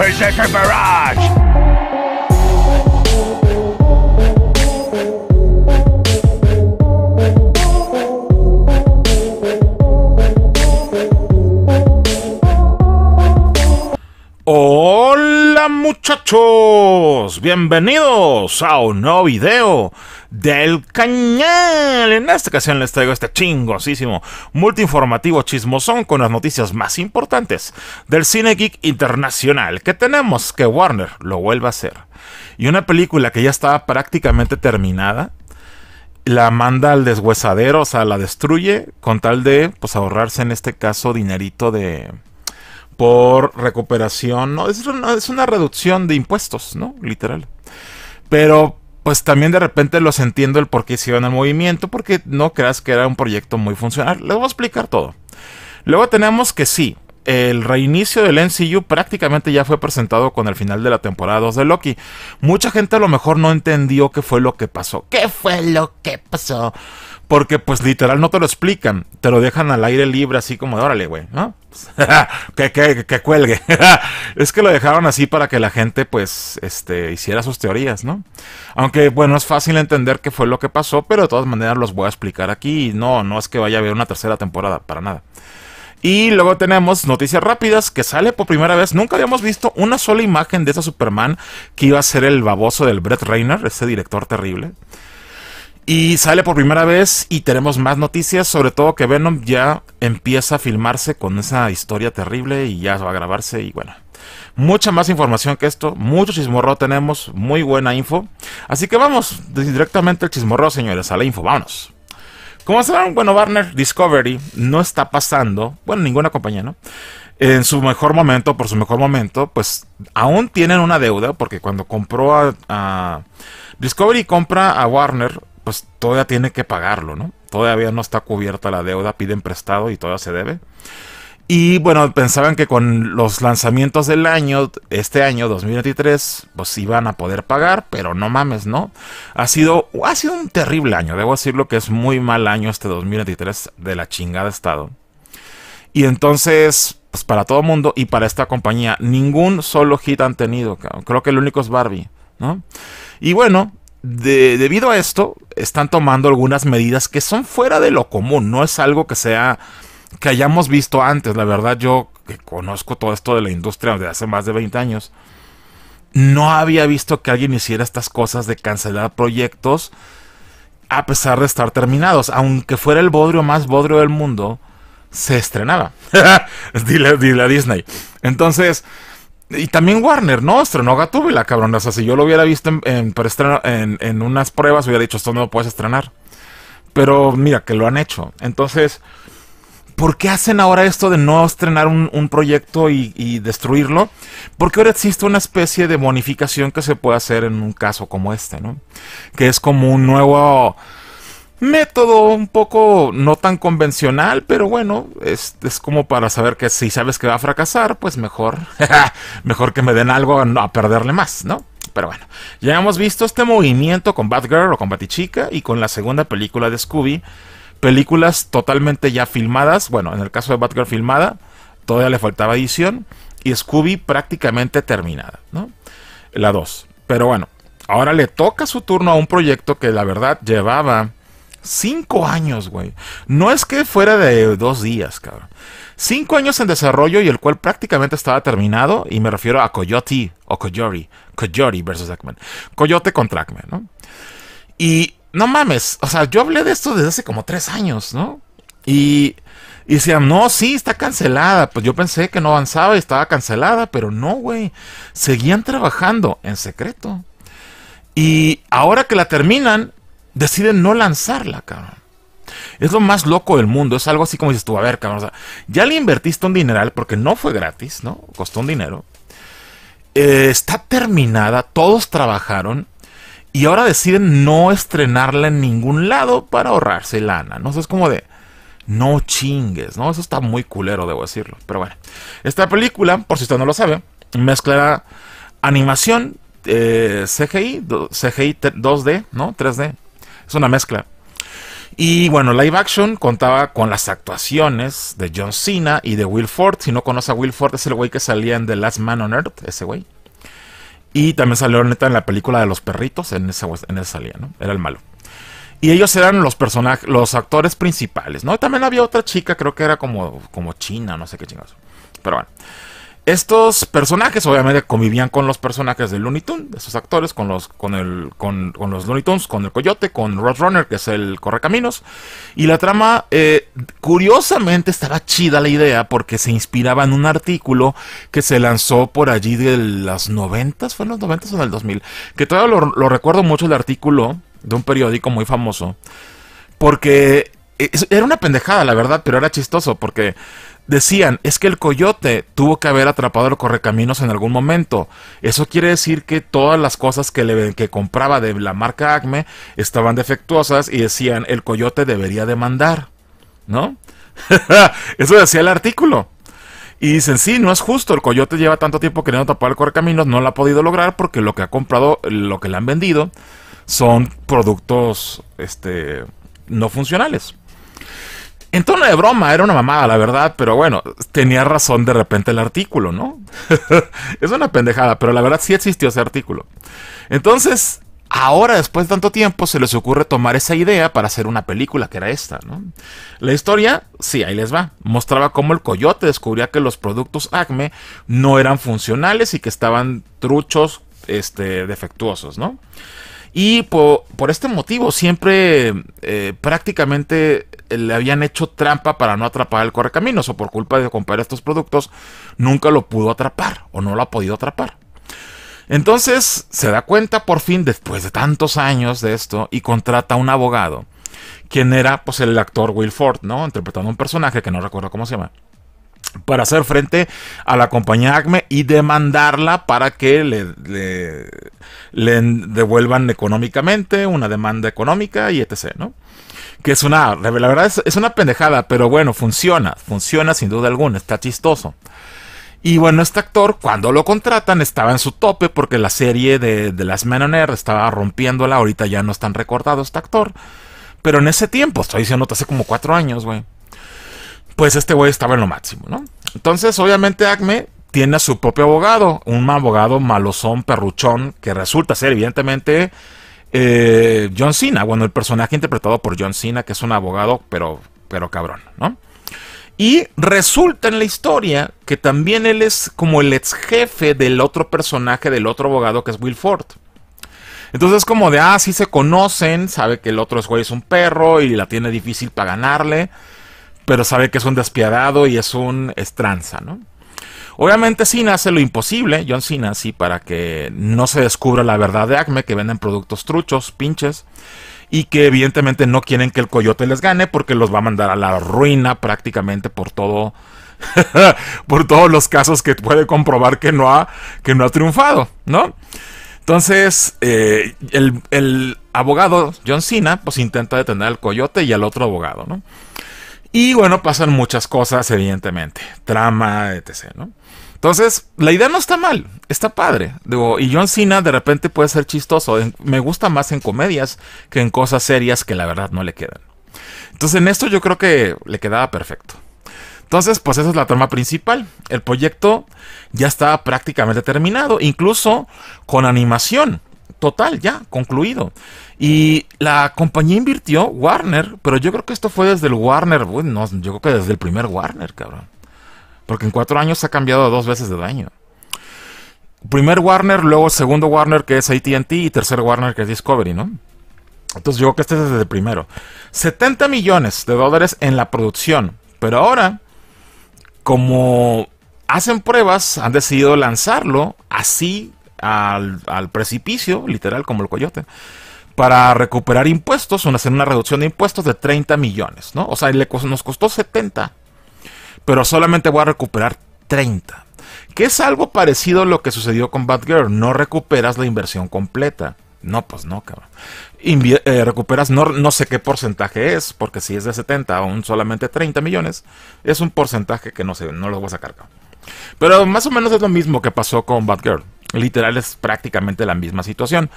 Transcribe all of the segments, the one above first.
Berserker Barrage! Hola. muchachos, bienvenidos a un nuevo video del cañal. En esta ocasión les traigo este chingosísimo multiinformativo chismosón con las noticias más importantes del cine geek internacional que tenemos que Warner lo vuelva a hacer. Y una película que ya estaba prácticamente terminada, la manda al deshuesadero, o sea, la destruye con tal de pues ahorrarse en este caso dinerito de por recuperación, ¿no? Es una, es una reducción de impuestos, ¿no? Literal. Pero pues también de repente los entiendo el por qué hicieron el movimiento, porque no creas que era un proyecto muy funcional. Les voy a explicar todo. Luego tenemos que sí, el reinicio del MCU prácticamente ya fue presentado con el final de la temporada 2 de Loki. Mucha gente a lo mejor no entendió qué fue lo que pasó. ¿Qué fue lo que pasó? Porque pues literal no te lo explican, te lo dejan al aire libre así como de órale, güey, ¿no? que, cuelgue. es que lo dejaron así para que la gente, pues, este, hiciera sus teorías, ¿no? Aunque, bueno, es fácil entender qué fue lo que pasó, pero de todas maneras los voy a explicar aquí. No, no es que vaya a haber una tercera temporada, para nada. Y luego tenemos noticias rápidas que sale por primera vez. Nunca habíamos visto una sola imagen de ese Superman que iba a ser el baboso del Brett Reiner, ese director terrible. Y sale por primera vez y tenemos más noticias, sobre todo que Venom ya empieza a filmarse con esa historia terrible y ya va a grabarse y bueno. Mucha más información que esto, mucho chismorro tenemos, muy buena info. Así que vamos directamente al chismorro, señores, a la info, vámonos. Como saben, bueno, Warner Discovery no está pasando, bueno, ninguna compañía, ¿no? En su mejor momento, por su mejor momento, pues aún tienen una deuda, porque cuando compró a, a Discovery compra a Warner, pues todavía tiene que pagarlo, ¿no? Todavía no está cubierta la deuda, piden prestado y todavía se debe. Y bueno, pensaban que con los lanzamientos del año, este año 2023, pues iban a poder pagar, pero no mames, ¿no? Ha sido, ha sido un terrible año, debo decirlo que es muy mal año este 2023 de la chingada estado. Y entonces, pues para todo el mundo y para esta compañía, ningún solo hit han tenido, creo que el único es Barbie, ¿no? Y bueno, debido a esto, están tomando algunas medidas que son fuera de lo común, no es algo que sea que hayamos visto antes, la verdad yo que conozco todo esto de la industria desde hace más de 20 años, no había visto que alguien hiciera estas cosas de cancelar proyectos a pesar de estar terminados, aunque fuera el bodrio más bodrio del mundo, se estrenaba. dile, dile a Disney. Entonces, y también Warner, ¿no? Estrenó Gatúbela, cabrón. O sea, si yo lo hubiera visto en, unas pruebas, hubiera dicho, esto no lo puedes estrenar. Pero mira, que lo han hecho. Entonces, ¿por qué hacen ahora esto de no estrenar un, proyecto y, y, destruirlo? Porque ahora existe una especie de bonificación que se puede hacer en un caso como este, ¿no? Que es como un nuevo método un poco no tan convencional, pero bueno, es, como para saber que si sabes que va a fracasar, pues mejor, mejor que me den algo a, a, perderle más, ¿no? Pero bueno, ya hemos visto este movimiento con Batgirl o con Batichica y con la segunda película de Scooby, películas totalmente ya filmadas, bueno, en el caso de Batgirl filmada, todavía le faltaba edición, y Scooby prácticamente terminada, ¿no? La 2. Pero bueno, ahora le toca su turno a un proyecto que la verdad llevaba Cinco años, güey. No es que fuera de dos días, cabrón. Cinco años en desarrollo y el cual prácticamente estaba terminado, y me refiero a Coyote o Coyori. Coyori versus Ackman. Coyote contra Ackman, ¿no? Y no mames, o sea, yo hablé de esto desde hace como tres años, ¿no? Y, y decían, no, sí, está cancelada. Pues yo pensé que no avanzaba y estaba cancelada, pero no, güey. Seguían trabajando en secreto. Y ahora que la terminan, deciden no lanzarla, cabrón. Es lo más loco del mundo. Es algo así como dices estuvo a ver, cabrón. O sea, ya le invertiste un dineral porque no fue gratis, ¿no? Costó un dinero. Eh, está terminada, todos trabajaron. Y ahora deciden no estrenarla en ningún lado para ahorrarse lana. No es como de. No chingues, ¿no? Eso está muy culero, debo decirlo. Pero bueno. Esta película, por si usted no lo sabe, mezcla animación, eh, CGI, CGI 2D, ¿no? 3D es una mezcla. Y bueno, Live Action contaba con las actuaciones de John Cena y de Will Ford. Si no conoce a Will Ford, es el güey que salía en The Last Man on Earth, ese güey. Y también salió neta en la película de los perritos, en ese en salía, ¿no? Era el malo. Y ellos eran los personajes, los actores principales, ¿no? También había otra chica, creo que era como, como china, no sé qué chingados. Pero bueno. Estos personajes obviamente convivían con los personajes de Looney Tunes, de esos actores, con los, con, el, con, los Looney Tunes, con el Coyote, con Runner, que es el Correcaminos. Y la trama, eh, curiosamente, estaba chida la idea porque se inspiraba en un artículo que se lanzó por allí de las noventas, fue en los noventas o en el 2000, que todavía lo recuerdo mucho el artículo de un periódico muy famoso, porque eh, era una pendejada, la verdad, pero era chistoso porque decían, es que el coyote tuvo que haber atrapado al correcaminos en algún momento. Eso quiere decir que todas las cosas que, le, que compraba de la marca Acme estaban defectuosas y decían, el coyote debería demandar, ¿no? Eso decía el artículo. Y dicen, sí, no es justo, el coyote lleva tanto tiempo queriendo atrapar el correcaminos, no lo ha podido lograr porque lo que ha comprado, lo que le han vendido, son productos este, no funcionales. En tono de broma, era una mamada, la verdad, pero bueno, tenía razón de repente el artículo, ¿no? es una pendejada, pero la verdad sí existió ese artículo. Entonces, Ahora, después de tanto tiempo, se les ocurre tomar esa idea para hacer una película, que era esta, ¿no? La historia, sí, ahí les va. Mostraba cómo el coyote descubría que los productos Acme no eran funcionales y que estaban truchos, este, defectuosos, ¿no? Y por, este motivo, siempre eh, prácticamente le habían hecho trampa para no atrapar el correcaminos o por culpa de comprar estos productos nunca lo pudo atrapar o no lo ha podido atrapar. Entonces se da cuenta por fin después de tantos años de esto y contrata a un abogado, quien era pues el actor Will Ford, ¿no? Interpretando un personaje que no recuerdo cómo se llama para hacer frente a la compañía ACME y demandarla para que le, le devuelvan económicamente, una demanda económica y etc. ¿no? que es una, la verdad es, una pendejada, pero bueno, funciona, funciona sin duda alguna, está chistoso. Y bueno, este actor, cuando lo contratan, estaba en su tope porque la serie de, Las Men Air estaba rompiéndola, ahorita ya no están recordados este actor. Pero en ese tiempo, estoy diciendo hace como cuatro años, güey. Pues este güey estaba en lo máximo, ¿no? Entonces, obviamente, Acme tiene a su propio abogado, un abogado malosón, perruchón, que resulta ser, evidentemente, eh, John Cena, bueno, el personaje interpretado por John Cena, que es un abogado, pero, pero cabrón, ¿no? Y resulta en la historia que también él es como el ex jefe del otro personaje, del otro abogado, que es Will Ford. Entonces es como de, ah, sí se conocen, sabe que el otro güey es un perro y la tiene difícil para ganarle, pero sabe que es un despiadado y es un estranza, ¿no? Obviamente Sina hace lo imposible, John Sina, sí, para que no se descubra la verdad de Acme, que venden productos truchos, pinches, y que evidentemente no quieren que el coyote les gane porque los va a mandar a la ruina prácticamente por todo, por todos los casos que puede comprobar que no ha, que no ha triunfado, ¿no? Entonces, eh, el, abogado John Sina pues intenta detener al coyote y al otro abogado, ¿no? Y bueno, pasan muchas cosas, evidentemente. Trama, etc. ¿no? Entonces, la idea no está mal, está padre. y John Cena de repente puede ser chistoso. Me gusta más en comedias que en cosas serias que la verdad no le quedan. Entonces, en esto yo creo que le quedaba perfecto. Entonces, pues esa es la trama principal. El proyecto ya estaba prácticamente terminado, incluso con animación total, ya concluido. Y la compañía invirtió Warner, pero yo creo que esto fue desde el Warner, bueno, yo creo que desde el primer Warner, cabrón. Porque en cuatro años se ha cambiado dos veces de daño. Primer Warner, luego el segundo Warner que es ATT y tercer Warner que es Discovery, ¿no? Entonces yo creo que este es desde el primero. 70 millones de dólares en la producción. Pero ahora, como hacen pruebas, han decidido lanzarlo así al, precipicio, literal como el coyote, para recuperar impuestos, hacer una reducción de impuestos de 30 millones, ¿no? O sea, nos costó 70 pero solamente voy a recuperar 30. Que es algo parecido a lo que sucedió con Batgirl. No recuperas la inversión completa. No, pues no, cabrón. Eh, recuperas no, no, sé qué porcentaje es, porque si es de 70 aún solamente 30 millones, es un porcentaje que no sé, no lo voy a sacar. Pero más o menos es lo mismo que pasó con Batgirl. Literal es prácticamente la misma situación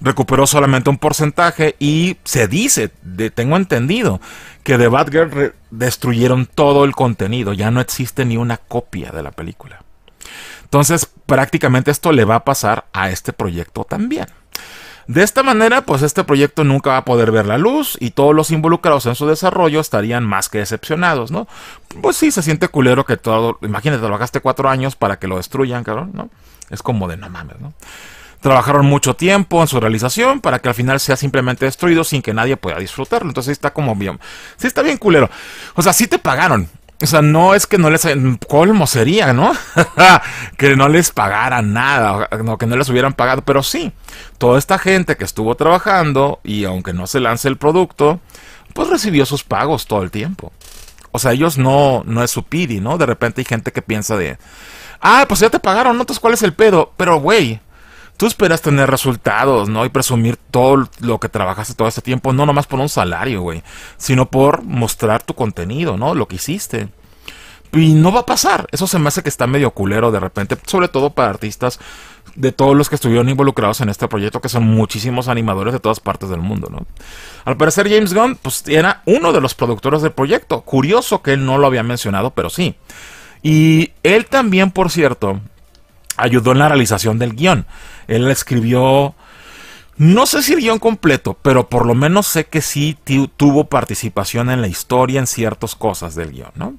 recuperó solamente un porcentaje y se dice, de, tengo entendido, que de Batgirl destruyeron todo el contenido, ya no existe ni una copia de la película. Entonces prácticamente esto le va a pasar a este proyecto también. De esta manera, pues este proyecto nunca va a poder ver la luz y todos los involucrados en su desarrollo estarían más que decepcionados, ¿no? Pues sí, se siente culero que todo, imagínate, lo gasté cuatro años para que lo destruyan, cabrón, ¿no? Es como de no mames, ¿no? trabajaron mucho tiempo en su realización para que al final sea simplemente destruido sin que nadie pueda disfrutarlo. Entonces está como bien. Sí está bien culero. O sea, sí te pagaron. O sea, no es que no les... Colmo sería, ¿no? que no les pagaran nada, no, que no les hubieran pagado, pero sí. Toda esta gente que estuvo trabajando y aunque no se lance el producto, pues recibió sus pagos todo el tiempo. O sea, ellos no, no es su pidi, ¿no? De repente hay gente que piensa de... Ah, pues ya te pagaron, ¿no? ¿cuál es el pedo? Pero, güey, tú esperas tener resultados, ¿no? Y presumir todo lo que trabajaste todo este tiempo, no nomás por un salario, güey, sino por mostrar tu contenido, ¿no? Lo que hiciste. Y no va a pasar. Eso se me hace que está medio culero de repente, sobre todo para artistas de todos los que estuvieron involucrados en este proyecto, que son muchísimos animadores de todas partes del mundo, ¿no? Al parecer James Gunn, pues era uno de los productores del proyecto. Curioso que él no lo había mencionado, pero sí. Y él también, por cierto, ayudó en la realización del guión. Él escribió, no sé si el guión completo, pero por lo menos sé que sí tuvo participación en la historia en ciertas cosas del guión, ¿no?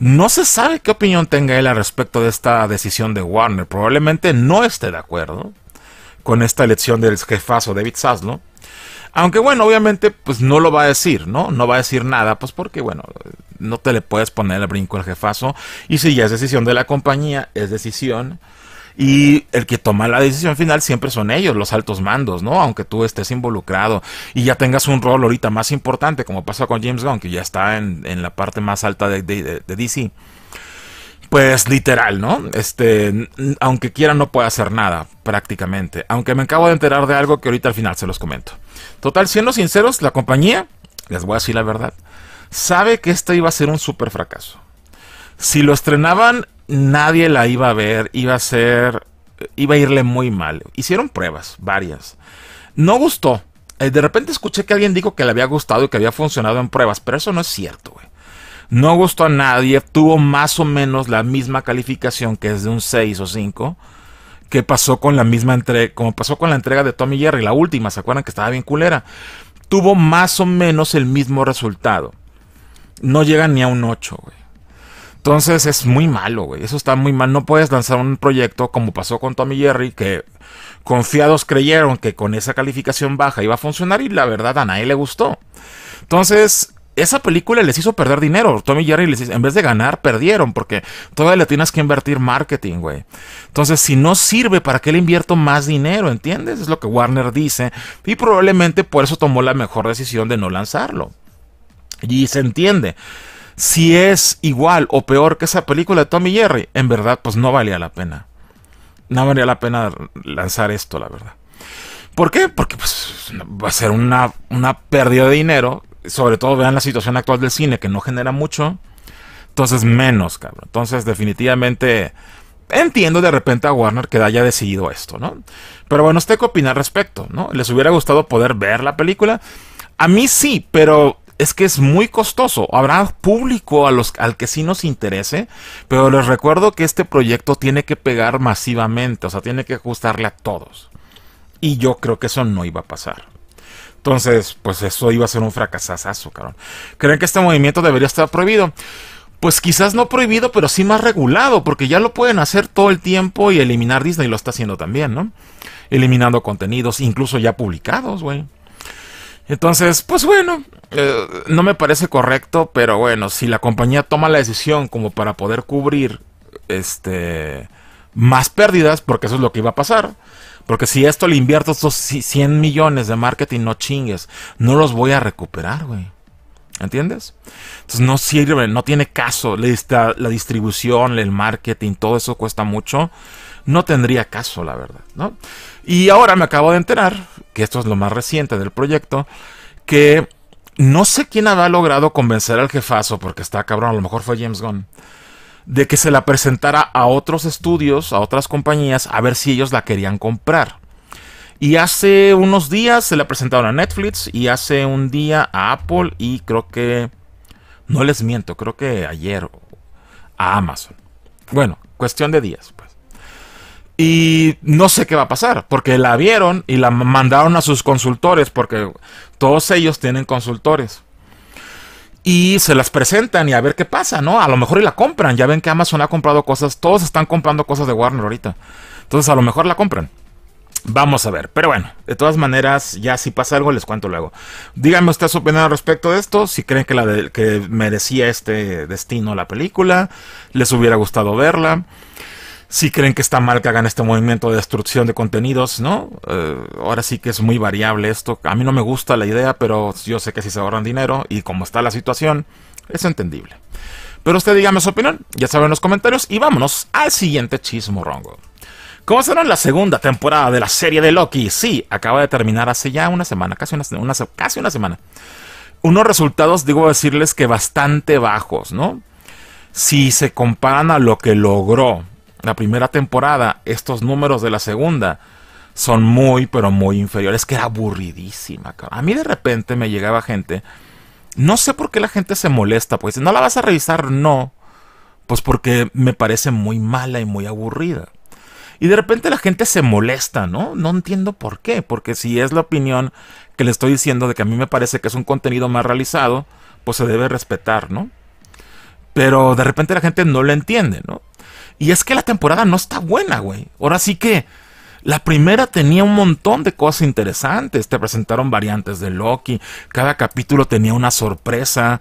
No se sabe qué opinión tenga él al respecto de esta decisión de Warner. Probablemente no esté de acuerdo con esta elección del jefazo David Saslo. Aunque bueno, obviamente pues no lo va a decir, ¿no? No va a decir nada, pues porque bueno, no te le puedes poner el brinco al jefazo. Y si ya es decisión de la compañía, es decisión y el que toma la decisión final siempre son ellos, los altos mandos, ¿no? Aunque tú estés involucrado y ya tengas un rol ahorita más importante, como pasó con James Gunn, que ya está en, la parte más alta de, DC pues literal, ¿no? Este, aunque quiera no puede hacer nada, prácticamente. Aunque me acabo de enterar de algo que ahorita al final se los comento. Total, siendo sinceros, la compañía, les voy a decir la verdad, sabe que este iba a ser un super fracaso. Si lo estrenaban nadie la iba a ver, iba a ser, iba a irle muy mal. Hicieron pruebas, varias. No gustó. Eh, de repente escuché que alguien dijo que le había gustado y que había funcionado en pruebas, pero eso no es cierto, güey. No gustó a nadie, tuvo más o menos la misma calificación que es de un 6 o 5 que pasó con la misma entrega, como pasó con la entrega de Tommy Jerry, la última, ¿se acuerdan que estaba bien culera? Tuvo más o menos el mismo resultado. No llega ni a un 8, güey. Entonces es muy malo, güey. Eso está muy mal. No puedes lanzar un proyecto como pasó con Tommy Jerry, que confiados creyeron que con esa calificación baja iba a funcionar y la verdad a nadie le gustó. Entonces, esa película les hizo perder dinero. Tommy Jerry les hizo, en vez de ganar, perdieron porque todavía le tienes que invertir marketing, güey. Entonces, si no sirve, ¿para qué le invierto más dinero? ¿Entiendes? Es lo que Warner dice. Y probablemente por eso tomó la mejor decisión de no lanzarlo. Y se entiende si es igual o peor que esa película de Tommy Jerry, en verdad, pues no valía la pena. No valía la pena lanzar esto, la verdad. ¿Por qué? Porque pues, va a ser una, una pérdida de dinero. Sobre todo vean la situación actual del cine, que no genera mucho. Entonces, menos, cabrón. Entonces, definitivamente entiendo de repente a Warner que haya decidido esto, ¿no? Pero bueno, usted qué opina al respecto, ¿no? ¿Les hubiera gustado poder ver la película? A mí sí, pero es que es muy costoso. Habrá público a los, al que sí nos interese, pero les recuerdo que este proyecto tiene que pegar masivamente, o sea, tiene que ajustarle a todos. Y yo creo que eso no iba a pasar. Entonces, pues eso iba a ser un fracasazo, cabrón. ¿Creen que este movimiento debería estar prohibido? Pues quizás no prohibido, pero sí más regulado, porque ya lo pueden hacer todo el tiempo y eliminar Disney lo está haciendo también, ¿no? Eliminando contenidos, incluso ya publicados, güey. Entonces, pues bueno, eh, no me parece correcto, pero bueno, si la compañía toma la decisión como para poder cubrir este más pérdidas, porque eso es lo que iba a pasar. Porque si esto le invierto estos 100 millones de marketing, no chingues, no los voy a recuperar, güey. ¿Entiendes? Entonces no sirve, no tiene caso. La, la distribución, el marketing, todo eso cuesta mucho. No tendría caso, la verdad, ¿no? Y ahora me acabo de enterar que esto es lo más reciente del proyecto, que no sé quién Había logrado convencer al jefazo, porque está cabrón, a lo mejor fue James Gunn, de que se la presentara a otros estudios, a otras compañías, a ver si ellos la querían comprar. Y hace unos días se la presentaron a Netflix y hace un día a Apple y creo que, no les miento, creo que ayer a Amazon. Bueno, cuestión de días. Y no sé qué va a pasar, porque la vieron y la mandaron a sus consultores, porque todos ellos tienen consultores. Y se las presentan y a ver qué pasa, ¿no? A lo mejor y la compran. Ya ven que Amazon ha comprado cosas, todos están comprando cosas de Warner ahorita. Entonces a lo mejor la compran. Vamos a ver, pero bueno, de todas maneras, ya si pasa algo les cuento luego. Díganme ustedes su opinión al respecto de esto, si creen que, la que merecía este destino la película, les hubiera gustado verla si creen que está mal que hagan este movimiento de destrucción de contenidos, ¿no? Eh, ahora sí que es muy variable esto. A mí no me gusta la idea, pero yo sé que si se ahorran dinero y como está la situación, es entendible. Pero usted dígame su opinión, ya saben los comentarios y vámonos al siguiente ¿Cómo será la segunda temporada de la serie de Loki. Sí, acaba de terminar hace ya una semana, casi una, casi una semana. Unos resultados, digo decirles que bastante bajos, ¿no? Si se comparan a lo que logró la primera temporada, estos números de la segunda son muy, pero muy inferiores. Que era aburridísima, cabrón. A mí de repente me llegaba gente. No sé por qué la gente se molesta, pues. ¿No la vas a revisar? No. Pues porque me parece muy mala y muy aburrida. Y de repente la gente se molesta, ¿no? No entiendo por qué. Porque si es la opinión que le estoy diciendo de que a mí me parece que es un contenido más realizado, pues se debe respetar, ¿no? Pero de repente la gente no lo entiende, ¿no? Y es que la temporada no está buena, güey. Ahora sí que la primera tenía un montón de cosas interesantes. Te presentaron variantes de Loki. Cada capítulo tenía una sorpresa.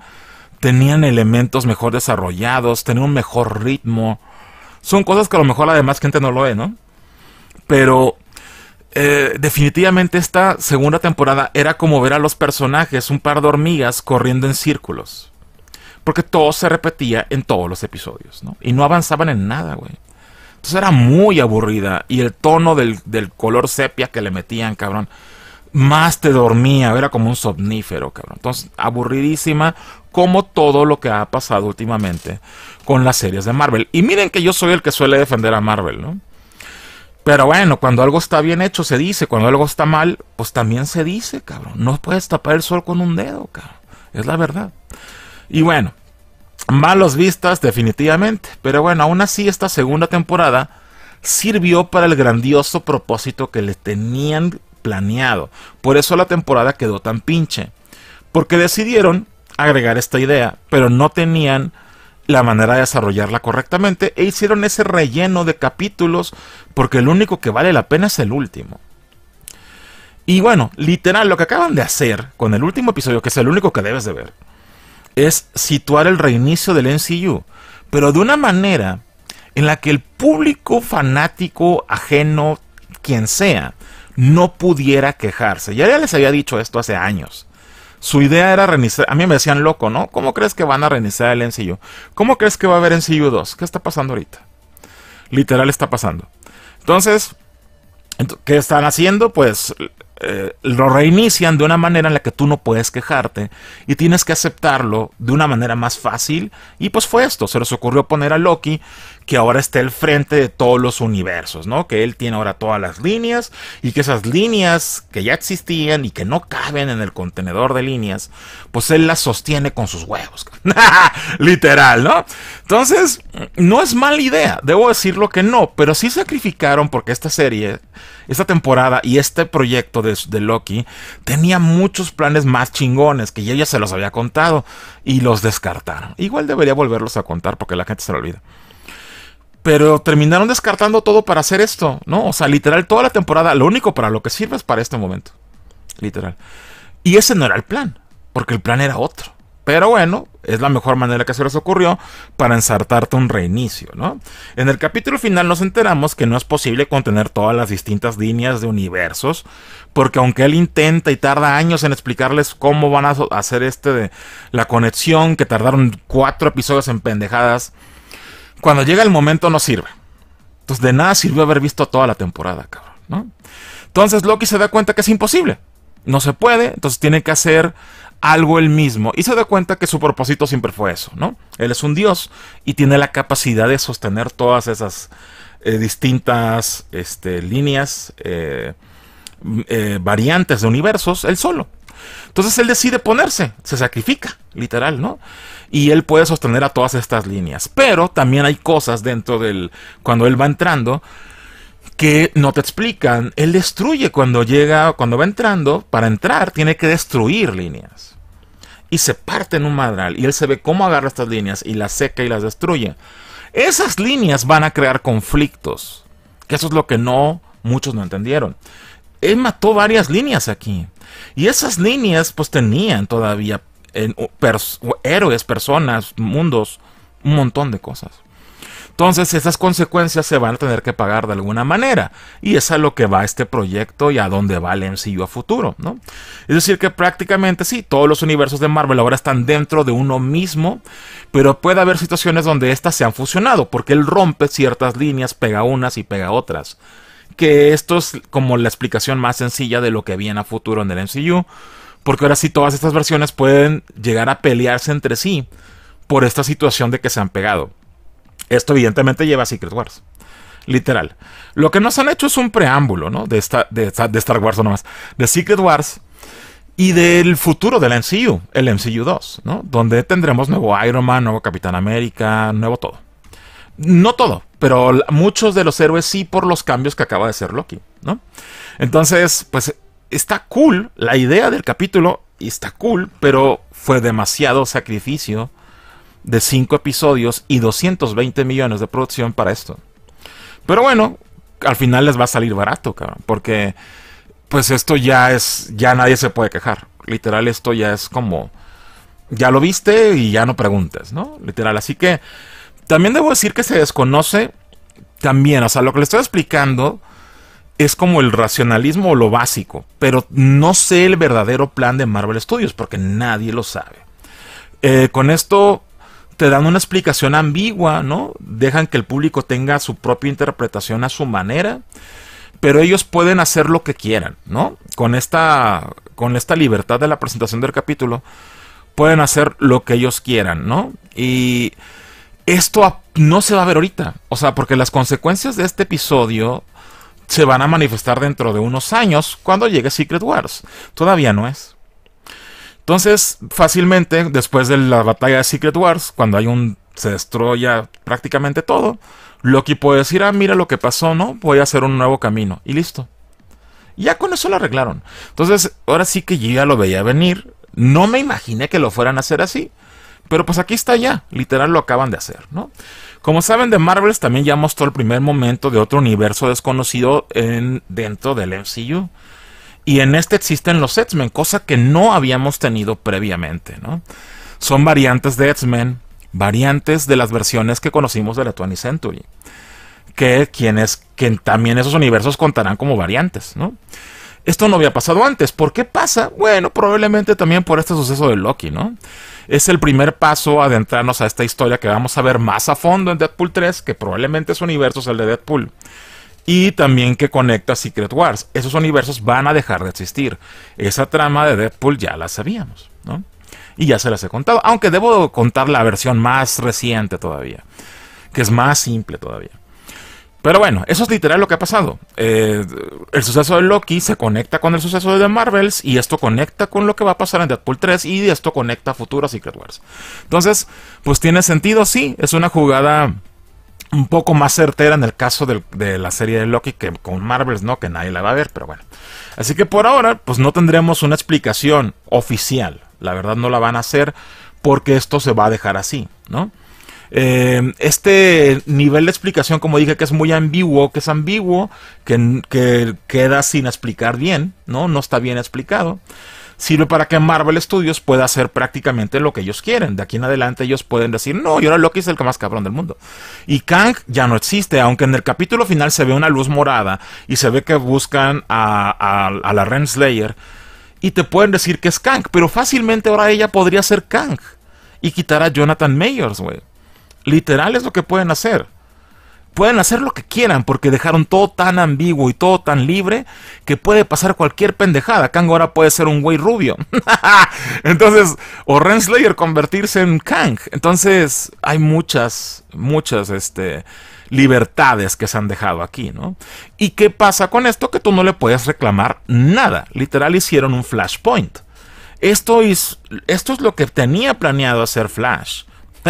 Tenían elementos mejor desarrollados. Tenía un mejor ritmo. Son cosas que a lo mejor la demás gente no lo ve, ¿no? Pero eh, definitivamente esta segunda temporada era como ver a los personajes, un par de hormigas corriendo en círculos. Porque todo se repetía en todos los episodios, ¿no? Y no avanzaban en nada, güey. Entonces era muy aburrida. Y el tono del, color sepia que le metían, cabrón más te dormía, era como un somnífero, cabrón. Entonces, aburridísima como todo lo que ha pasado últimamente con las series de Marvel. Y miren que yo soy el que suele defender a Marvel, ¿no? Pero bueno, cuando algo está bien hecho se dice, cuando algo está mal, pues también se dice, cabrón. No puedes tapar el sol con un dedo, cabrón. Es la verdad. Y bueno, malos vistas definitivamente, pero bueno, aún así esta segunda temporada sirvió para el grandioso propósito que le tenían planeado. Por eso la temporada quedó tan pinche, porque decidieron agregar esta idea, pero no tenían la manera de desarrollarla correctamente e hicieron ese relleno de capítulos porque el único que vale la pena es el último. Y bueno, literal, lo que acaban de hacer con el último episodio, que es el único que debes de ver, es situar el reinicio del NCU, pero de una manera en la que el público fanático, ajeno, quien sea, no pudiera quejarse. Ya, les había dicho esto hace años. Su idea era reiniciar. A mí me decían loco, ¿no? ¿Cómo crees que van a reiniciar el NCU? ¿Cómo crees que va a haber NCU 2? ¿Qué está pasando ahorita? Literal está pasando. Entonces, ¿qué están haciendo? Pues eh, lo reinician de una manera en la que tú no puedes quejarte y tienes que aceptarlo de una manera más fácil. Y pues fue esto, se les ocurrió poner a Loki que ahora esté el frente de todos los universos, ¿no? Que él tiene ahora todas las líneas y que esas líneas que ya existían y que no caben en el contenedor de líneas, pues él las sostiene con sus huevos. Literal, ¿no? Entonces, no es mala idea, debo decirlo que no, pero sí sacrificaron porque esta serie, esta temporada y este proyecto de, Loki tenía muchos planes más chingones que yo ya se los había contado y los descartaron. Igual debería volverlos a contar porque la gente se lo olvida pero terminaron descartando todo para hacer esto, ¿no? O sea, literal, toda la temporada, lo único para lo que sirve es para este momento. Literal. Y ese no era el plan, porque el plan era otro. Pero bueno, es la mejor manera que se les ocurrió para ensartarte un reinicio, ¿no? En el capítulo final nos enteramos que no es posible contener todas las distintas líneas de universos, porque aunque él intenta y tarda años en explicarles cómo van a hacer este de la conexión, que tardaron cuatro episodios en pendejadas, cuando llega el momento no sirve. Entonces de nada sirvió haber visto toda la temporada, cabrón, ¿no? Entonces Loki se da cuenta que es imposible. No se puede, entonces tiene que hacer algo él mismo. Y se da cuenta que su propósito siempre fue eso, ¿no? Él es un dios y tiene la capacidad de sostener todas esas eh, distintas este, líneas, eh, eh, variantes de universos, él solo. Entonces él decide ponerse, se sacrifica, literal, ¿no? Y él puede sostener a todas estas líneas. Pero también hay cosas dentro del, cuando él va entrando, que no te explican. Él destruye cuando llega, cuando va entrando, para entrar tiene que destruir líneas. Y se parte en un madral. Y él se ve cómo agarra estas líneas y las seca y las destruye. Esas líneas van a crear conflictos. Que eso es lo que no muchos no entendieron él mató varias líneas aquí. Y esas líneas pues tenían todavía héroes, personas, mundos, un montón de cosas. Entonces esas consecuencias se van a tener que pagar de alguna manera. Y es a lo que va este proyecto y a dónde va el MCU a futuro, ¿no? Es decir, que prácticamente sí, todos los universos de Marvel ahora están dentro de uno mismo, pero puede haber situaciones donde éstas se han fusionado, porque él rompe ciertas líneas, pega unas y pega otras que esto es como la explicación más sencilla de lo que viene a futuro en el MCU, porque ahora sí todas estas versiones pueden llegar a pelearse entre sí por esta situación de que se han pegado. Esto evidentemente lleva a Secret Wars. Literal. Lo que nos han hecho es un preámbulo, ¿no? De, esta, de, Star Wars nomás. De Secret Wars y del futuro del MCU, el MCU 2, ¿no? Donde tendremos nuevo Iron Man, nuevo Capitán América, nuevo todo. No todo, pero muchos de los héroes sí por los cambios que acaba de hacer Loki, ¿no? Entonces, pues está cool la idea del capítulo y está cool, pero fue demasiado sacrificio de 5 episodios y 220 millones de producción para esto. Pero bueno, al final les va a salir barato, cabrón, porque pues esto ya es, ya nadie se puede quejar. Literal, esto ya es como, ya lo viste y ya no preguntes, ¿no? Literal, así que también debo decir que se desconoce también, o sea, lo que le estoy explicando es como el racionalismo o lo básico, pero no sé el verdadero plan de Marvel Studios porque nadie lo sabe. Eh, con esto te dan una explicación ambigua, ¿no? Dejan que el público tenga su propia interpretación a su manera, pero ellos pueden hacer lo que quieran, ¿no? Con esta, con esta libertad de la presentación del capítulo, pueden hacer lo que ellos quieran, ¿no? Y esto no se va a ver ahorita. O sea, porque las consecuencias de este episodio se van a manifestar dentro de unos años cuando llegue Secret Wars. Todavía no es. Entonces, fácilmente, después de la batalla de Secret Wars, cuando hay un. se destruye prácticamente todo. Loki puede decir, ah, mira lo que pasó, ¿no? Voy a hacer un nuevo camino. Y listo. Ya con eso lo arreglaron. Entonces, ahora sí que ya lo veía venir. No me imaginé que lo fueran a hacer así. Pero pues aquí está ya, literal lo acaban de hacer, ¿no? Como saben, de Marvels también ya mostró el primer momento de otro universo desconocido en, dentro del MCU. Y en este existen los X-Men, cosa que no habíamos tenido previamente, ¿no? Son variantes de X-Men, variantes de las versiones que conocimos de la 20th Century. Que quienes que también esos universos contarán como variantes, ¿no? Esto no había pasado antes. ¿Por qué pasa? Bueno, probablemente también por este suceso de Loki, ¿no? es el primer paso adentrarnos a esta historia que vamos a ver más a fondo en Deadpool 3, que probablemente un universo es el de Deadpool. Y también que conecta a Secret Wars. Esos universos van a dejar de existir. Esa trama de Deadpool ya la sabíamos, ¿no? Y ya se las he contado. Aunque debo contar la versión más reciente todavía. Que es más simple todavía. Pero bueno, eso es literal lo que ha pasado. Eh, el suceso de Loki se conecta con el suceso de Marvels y esto conecta con lo que va a pasar en Deadpool 3 y esto conecta a futuras Secret Wars. Entonces, pues tiene sentido, sí, es una jugada un poco más certera en el caso de la serie de Loki que con Marvels, ¿no? Que nadie la va a ver, pero bueno. Así que por ahora, pues no tendremos una explicación oficial. La verdad no la van a hacer porque esto se va a dejar así, ¿no? Eh, este nivel de explicación, como dije, que es muy ambiguo, que es ambiguo, que, queda sin explicar bien, ¿no? No está bien explicado sirve para que Marvel Studios pueda hacer prácticamente lo que ellos quieren. De aquí en adelante ellos pueden decir, no, yo ahora Loki es el que más cabrón del mundo. Y Kang ya no existe, aunque en el capítulo final se ve una luz morada y se ve que buscan a, a, la Renslayer y te pueden decir que es Kang, pero fácilmente ahora ella podría ser Kang y quitar a Jonathan Mayers, güey. Literal es lo que pueden hacer. Pueden hacer lo que quieran porque dejaron todo tan ambiguo y todo tan libre que puede pasar cualquier pendejada. Kang ahora puede ser un güey rubio. Entonces, o Renslayer convertirse en Kang. Entonces, hay muchas, muchas, este libertades que se han dejado aquí, ¿no? ¿Y qué pasa con esto? Que tú no le puedes reclamar nada. Literal hicieron un flashpoint. Esto es, esto es lo que tenía planeado hacer Flash.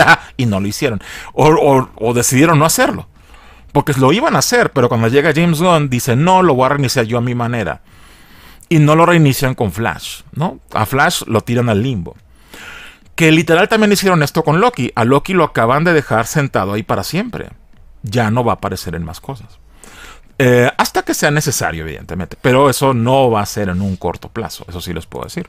y no lo hicieron. O, decidieron no hacerlo. Porque lo iban a hacer, pero cuando llega James Gunn dice, no, lo voy a reiniciar yo a mi manera. Y no lo reinician con Flash, ¿no? A Flash lo tiran al limbo. Que literal también hicieron esto con Loki. A Loki lo acaban de dejar sentado ahí para siempre. Ya no va a aparecer en más cosas. Eh, hasta que sea necesario, evidentemente. Pero eso no va a ser en un corto plazo, eso sí les puedo decir.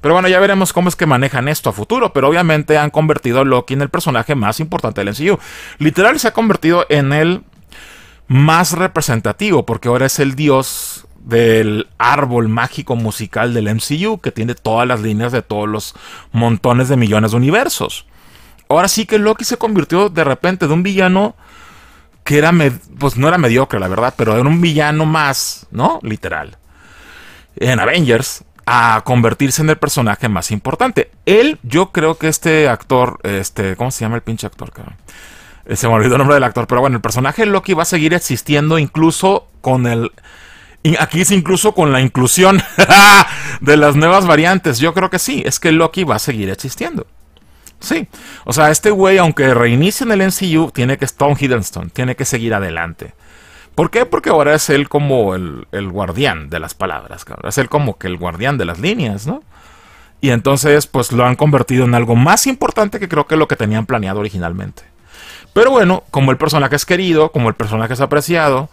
Pero bueno, ya veremos cómo es que manejan esto a futuro. Pero obviamente han convertido a Loki en el personaje más importante del MCU. Literal se ha convertido en el más representativo, porque ahora es el dios del árbol mágico musical del MCU, que tiene todas las líneas de todos los montones de millones de universos. Ahora sí que Loki se convirtió de repente de un villano que era, pues no era mediocre, la verdad, pero era un villano más, ¿no? Literal. En Avengers, a convertirse en el personaje más importante. Él, yo creo que este actor, este, ¿cómo se llama el pinche actor? Eh, se me olvidó el nombre del actor, pero bueno, el personaje Loki va a seguir existiendo incluso con el... Aquí es incluso con la inclusión de las nuevas variantes. Yo creo que sí, es que Loki va a seguir existiendo. Sí. O sea, este güey, aunque reinicie en el MCU, tiene que Stone un Stone, tiene que seguir adelante. ¿Por qué? Porque ahora es él como el, guardián de las palabras, Es él como que el guardián de las líneas, ¿no? Y entonces, pues lo han convertido en algo más importante que creo que lo que tenían planeado originalmente. Pero bueno, como el personaje es querido, como el personaje es apreciado,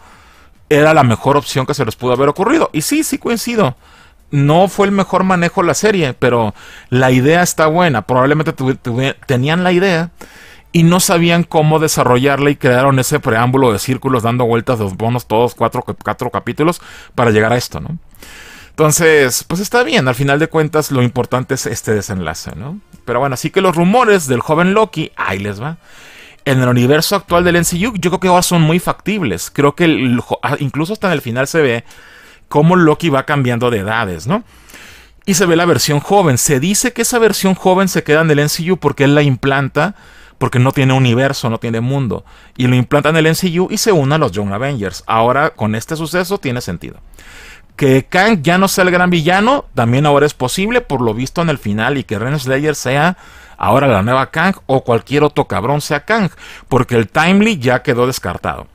era la mejor opción que se les pudo haber ocurrido. Y sí, sí coincido no fue el mejor manejo la serie, pero la idea está buena. Probablemente tenían la idea y no sabían cómo desarrollarla y crearon ese preámbulo de círculos dando vueltas los bonos todos cuatro, cuatro capítulos para llegar a esto, ¿no? Entonces, pues está bien, al final de cuentas lo importante es este desenlace, ¿no? Pero bueno, así que los rumores del joven Loki, ahí les va. En el universo actual del NCU, yo creo que ahora son muy factibles. Creo que ah, incluso hasta en el final se ve cómo Loki va cambiando de edades, ¿no? Y se ve la versión joven. Se dice que esa versión joven se queda en el NCU porque él la implanta, porque no tiene universo, no tiene mundo. Y lo implanta en el NCU y se une a los Young Avengers. Ahora, con este suceso, tiene sentido. Que Kang ya no sea el gran villano, también ahora es posible, por lo visto en el final, y que Ren Slayer sea ahora la nueva Kang o cualquier otro cabrón sea Kang, porque el Timely ya quedó descartado.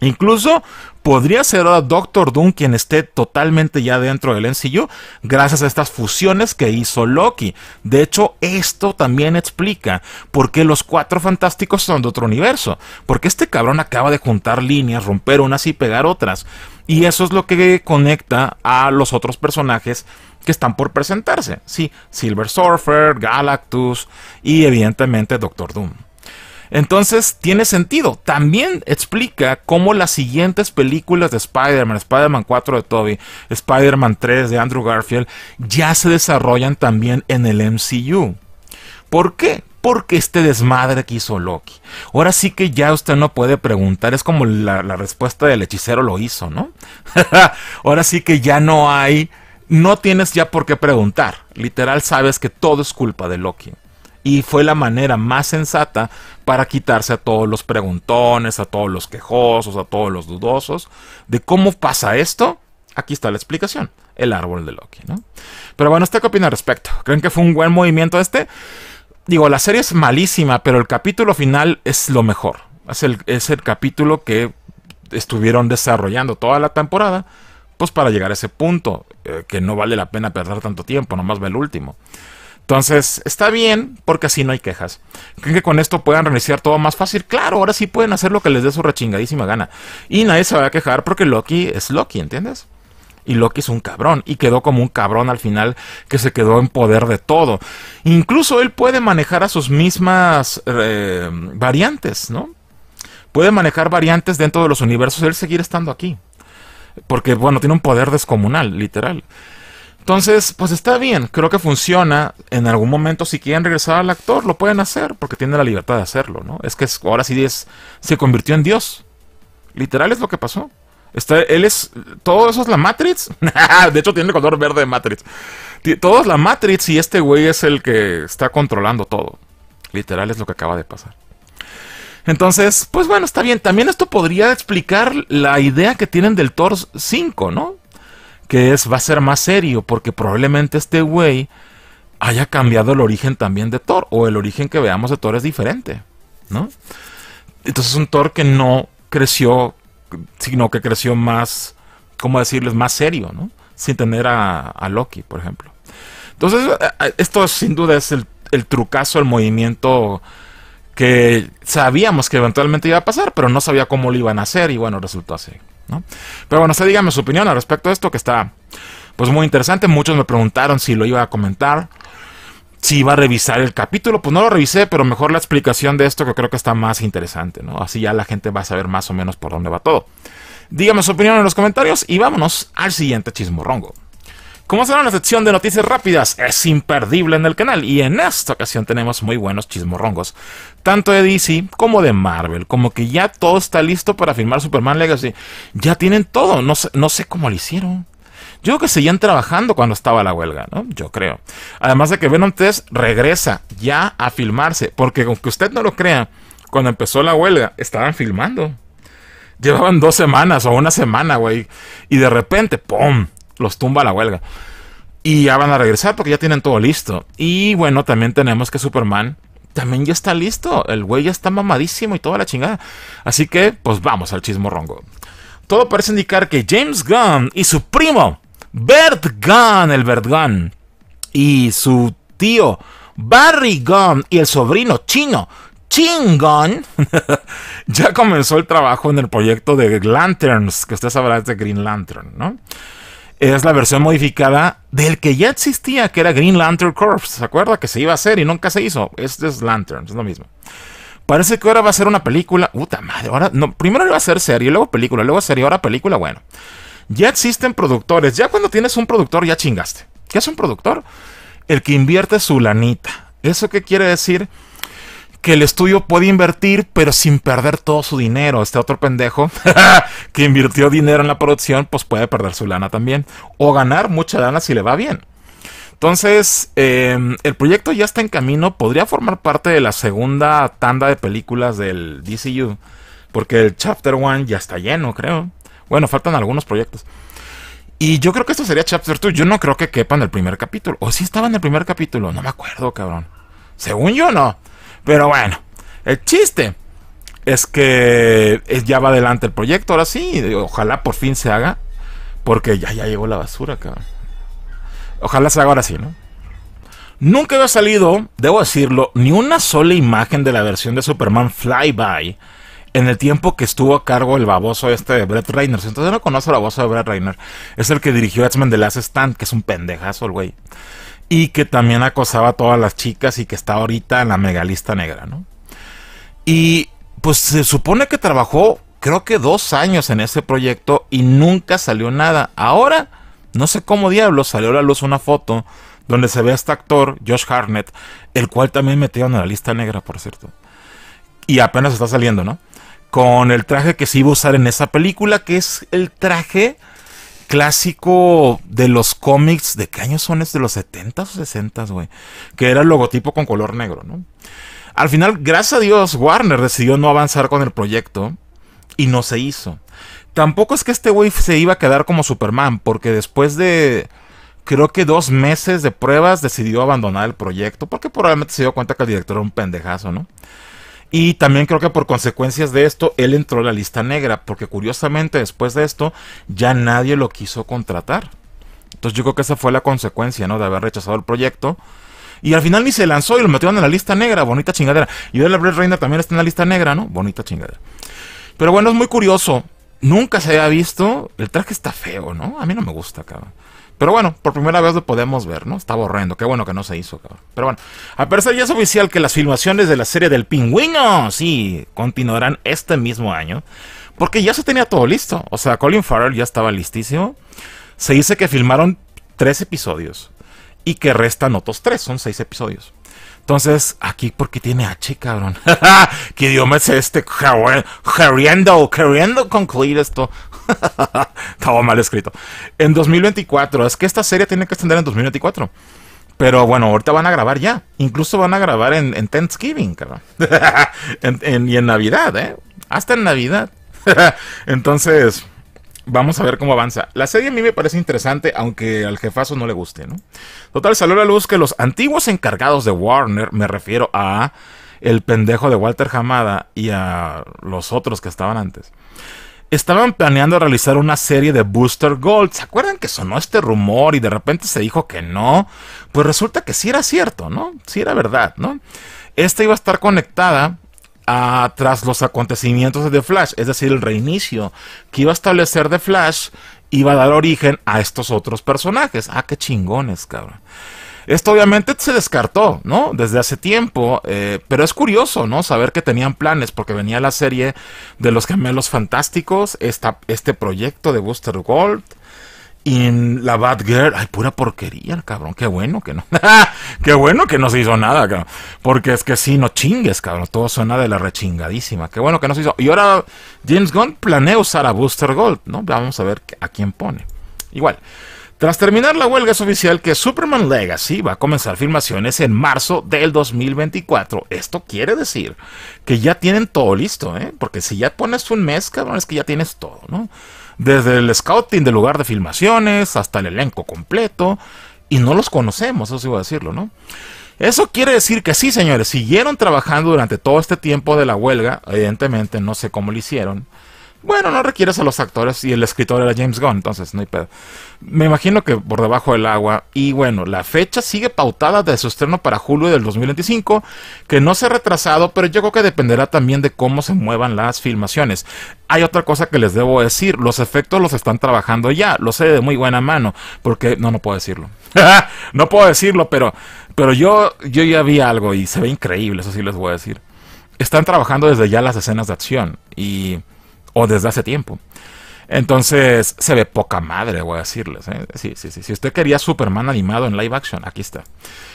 Incluso podría ser Doctor Doom quien esté totalmente ya dentro del MCU gracias a estas fusiones que hizo Loki. De hecho, esto también explica por qué los cuatro fantásticos son de otro universo. Porque este cabrón acaba de juntar líneas, romper unas y pegar otras. Y eso es lo que conecta a los otros personajes que están por presentarse. Sí, Silver Surfer, Galactus y evidentemente Doctor Doom. Entonces tiene sentido. También explica cómo las siguientes películas de Spider-Man, Spider-Man 4 de Toby, Spider-Man 3 de Andrew Garfield, ya se desarrollan también en el MCU. ¿Por qué? porque este desmadre que hizo Loki. Ahora sí que ya usted no puede preguntar, es como la, la respuesta del hechicero lo hizo, ¿no? Ahora sí que ya no hay, no tienes ya por qué preguntar. Literal sabes que todo es culpa de Loki y fue la manera más sensata para quitarse a todos los preguntones, a todos los quejosos, a todos los dudosos. De cómo pasa esto, aquí está la explicación, el árbol de Loki, ¿no? Pero bueno, ¿usted qué opina al respecto? ¿Creen que fue un buen movimiento este? Digo, la serie es malísima, pero el capítulo final es lo mejor. Es el, es el capítulo que estuvieron desarrollando toda la temporada, pues para llegar a ese punto, eh, que no vale la pena perder tanto tiempo, nomás ve el último. Entonces, está bien porque así no hay quejas. ¿Creen que con esto puedan reiniciar todo más fácil? Claro, ahora sí pueden hacer lo que les dé su rechingadísima gana. Y nadie se va a quejar porque Loki es Loki, ¿entiendes? Y Loki es un cabrón. Y quedó como un cabrón al final que se quedó en poder de todo. Incluso él puede manejar a sus mismas eh, variantes, ¿no? Puede manejar variantes dentro de los universos. Él seguir estando aquí. Porque, bueno, tiene un poder descomunal, literal. Entonces, pues está bien, creo que funciona. En algún momento, si quieren regresar al actor, lo pueden hacer, porque tiene la libertad de hacerlo, ¿no? Es que ahora sí es, se convirtió en Dios. Literal es lo que pasó. Está, él es. Todo eso es la Matrix. de hecho, tiene color verde de Matrix. Todo es la Matrix y este güey es el que está controlando todo. Literal es lo que acaba de pasar. Entonces, pues bueno, está bien. También esto podría explicar la idea que tienen del Thor 5, ¿no? que es, va a ser más serio, porque probablemente este güey haya cambiado el origen también de Thor, o el origen que veamos de Thor es diferente, ¿no? Entonces es un Thor que no creció, sino que creció más, ¿cómo decirles?, más serio, ¿no? Sin tener a, Loki, por ejemplo. Entonces, eh, eh, esto sin duda es el, el trucazo, el movimiento que sabíamos que eventualmente iba a pasar, pero no sabía cómo lo iban a hacer y bueno, resultó así. Pero bueno, usted dígame su opinión al respecto de esto que está pues muy interesante. Muchos me preguntaron si lo iba a comentar, si iba a revisar el capítulo. Pues no lo revisé, pero mejor la explicación de esto que creo que está más interesante, ¿no? Así ya la gente va a saber más o menos por dónde va todo. Dígame su opinión en los comentarios y vámonos al siguiente chismorrongo. ¿Cómo será la sección de noticias rápidas, es imperdible en el canal y en esta ocasión tenemos muy buenos chismorrongos, tanto de DC como de Marvel, como que ya todo está listo para filmar Superman Legacy, ya tienen todo, no sé, no sé cómo lo hicieron. Yo creo que seguían trabajando cuando estaba la huelga, ¿no? Yo creo. Además de que Venom 3 regresa ya a filmarse, porque aunque usted no lo crea, cuando empezó la huelga estaban filmando. Llevaban dos semanas o una semana, güey. Y de repente, ¡pum! los tumba a la huelga. Y ya van a regresar porque ya tienen todo listo. Y bueno, también tenemos que Superman también ya está listo. El güey ya está mamadísimo y toda la chingada. Así que, pues vamos al chismorrongo. Todo parece indicar que James Gunn y su primo, Bert Gunn, el Bert Gunn, y su tío, Barry Gunn, y el sobrino chino, Gunn... ya comenzó el trabajo en el proyecto de Lanterns, que ustedes sabrán... es de Green Lantern, ¿no? es la versión modificada del que ya existía, que era Green Lantern Corps. ¿Se acuerda? Que se iba a hacer y nunca se hizo. Este es Lantern, es lo mismo. Parece que ahora va a ser una película. Puta madre, ahora. No, primero iba a ser serie, luego película, luego serie, ahora película. Bueno, ya existen productores. Ya cuando tienes un productor, ya chingaste. ¿Qué es un productor? El que invierte su lanita. ¿Eso qué quiere decir? que el estudio puede invertir, pero sin perder todo su dinero. Este otro pendejo que invirtió dinero en la producción, pues puede perder su lana también. O ganar mucha lana si le va bien. Entonces, em, el proyecto ya está en camino. Podría formar parte de la segunda tanda de películas del DCU. Porque el Chapter 1 ya está lleno, creo. Bueno, faltan algunos proyectos. Y yo creo que esto sería Chapter 2. Yo no creo que quepa en el primer capítulo. O si estaba en el primer capítulo. No me acuerdo, cabrón. Según yo, no. Pero bueno, el chiste es que eh, ya va adelante el proyecto, ahora sí, ojalá por fin se haga, porque ya, ya llegó la basura, cabrón. Ojalá se haga ahora sí, ¿no? Nunca había salido, debo decirlo, ni una sola imagen de la versión de Superman Flyby en el tiempo que estuvo a cargo el baboso este de Brett si Entonces no conoce al baboso de Brett Reiner Es el que dirigió X-Men The Last Stand, que es un pendejazo el güey y que también acosaba a todas las chicas y que está ahorita en la megalista negra, ¿no? Y pues se supone que trabajó creo que dos años en ese proyecto y nunca salió nada. Ahora, no sé cómo diablos, salió a la luz una foto donde se ve a este actor, Josh Harnett, el cual también metió en la lista negra, por cierto. Y apenas está saliendo, ¿no? Con el traje que se iba a usar en esa película, que es el traje clásico de los cómics, ¿de qué años son? Es de los 70 o 60, güey. Que era el logotipo con color negro, ¿no? Al final, gracias a Dios, Warner decidió no avanzar con el proyecto y no se hizo. Tampoco es que este güey se iba a quedar como Superman, porque después de creo que dos meses de pruebas decidió abandonar el proyecto, porque probablemente se dio cuenta que el director era un pendejazo, ¿no? Y también creo que por consecuencias de esto, él entró en la lista negra, porque curiosamente después de esto ya nadie lo quiso contratar. Entonces yo creo que esa fue la consecuencia, ¿no? De haber rechazado el proyecto. Y al final ni se lanzó y lo metieron en la lista negra, bonita chingadera. Y de la Red Reina también está en la lista negra, ¿no? Bonita chingadera. Pero bueno, es muy curioso. Nunca se había visto. El traje está feo, ¿no? A mí no me gusta, cabrón. Pero bueno, por primera vez lo podemos ver, ¿no? Está borrando, Qué bueno que no se hizo, Pero bueno, a pesar ya es oficial que las filmaciones de la serie del pingüino, sí, continuarán este mismo año. Porque ya se tenía todo listo. O sea, Colin Farrell ya estaba listísimo. Se dice que filmaron tres episodios. Y que restan otros tres, son seis episodios. Entonces, aquí porque tiene H, cabrón. ¿Qué idioma es este? Queriendo, queriendo concluir esto. Estaba mal escrito. En 2024, es que esta serie tiene que extender en 2024. Pero bueno, ahorita van a grabar ya. Incluso van a grabar en, Thanksgiving, cabrón. y en Navidad, ¿eh? Hasta en Navidad. Entonces, Vamos a ver cómo avanza. La serie a mí me parece interesante, aunque al jefazo no le guste, ¿no? Total, salió a la luz que los antiguos encargados de Warner, me refiero a el pendejo de Walter Hamada y a los otros que estaban antes, estaban planeando realizar una serie de Booster Gold. ¿Se acuerdan que sonó este rumor y de repente se dijo que no? Pues resulta que sí era cierto, ¿no? Sí era verdad, ¿no? Esta iba a estar conectada tras los acontecimientos de The Flash, es decir, el reinicio que iba a establecer The Flash, iba a dar origen a estos otros personajes. Ah, qué chingones, cabrón. Esto obviamente se descartó, ¿no? Desde hace tiempo, eh, pero es curioso, ¿no? Saber que tenían planes, porque venía la serie de los gemelos fantásticos, este proyecto de Booster Gold, en la Bad Girl, ay, pura porquería, cabrón. Qué bueno que no. qué bueno que no se hizo nada, cabrón. Porque es que si no chingues, cabrón. Todo suena de la rechingadísima. Qué bueno que no se hizo. Y ahora James Gunn planea usar a Booster Gold, ¿no? Vamos a ver a quién pone. Igual. Tras terminar la huelga, es oficial que Superman Legacy va a comenzar filmaciones en marzo del 2024. Esto quiere decir que ya tienen todo listo, ¿eh? Porque si ya pones un mes, cabrón, es que ya tienes todo, ¿no? desde el scouting del lugar de filmaciones hasta el elenco completo, y no los conocemos, eso iba a decirlo, ¿no? Eso quiere decir que sí, señores, siguieron trabajando durante todo este tiempo de la huelga, evidentemente no sé cómo lo hicieron, bueno, no requieres a los actores y el escritor era James Gunn, entonces no hay pedo. Me imagino que por debajo del agua. Y bueno, la fecha sigue pautada de su estreno para julio del 2025, que no se ha retrasado, pero yo creo que dependerá también de cómo se muevan las filmaciones. Hay otra cosa que les debo decir, los efectos los están trabajando ya, lo sé de muy buena mano, porque no, no puedo decirlo. no puedo decirlo, pero, pero yo, yo ya vi algo y se ve increíble, eso sí les voy a decir. Están trabajando desde ya las escenas de acción y o desde hace tiempo. Entonces, se ve poca madre, voy a decirles. ¿eh? Sí, sí, sí. Si usted quería Superman animado en live action, aquí está.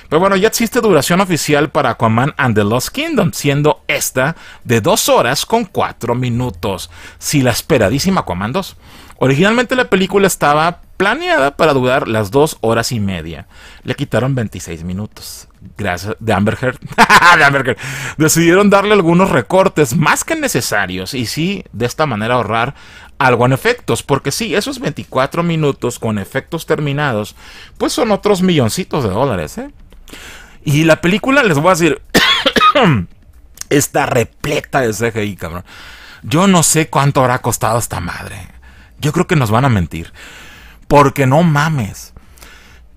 Pero bueno, ya existe duración oficial para Aquaman and the Lost Kingdom, siendo esta de 2 horas con 4 minutos. Si la esperadísima Aquaman 2. Originalmente la película estaba planeada para durar las 2 horas y media. Le quitaron 26 minutos gracias de Amber decidieron darle algunos recortes más que necesarios y sí, de esta manera ahorrar algo en efectos, porque sí, esos 24 minutos con efectos terminados, pues son otros milloncitos de dólares. ¿eh? Y la película, les voy a decir, está repleta de CGI, cabrón. Yo no sé cuánto habrá costado esta madre. Yo creo que nos van a mentir. Porque no mames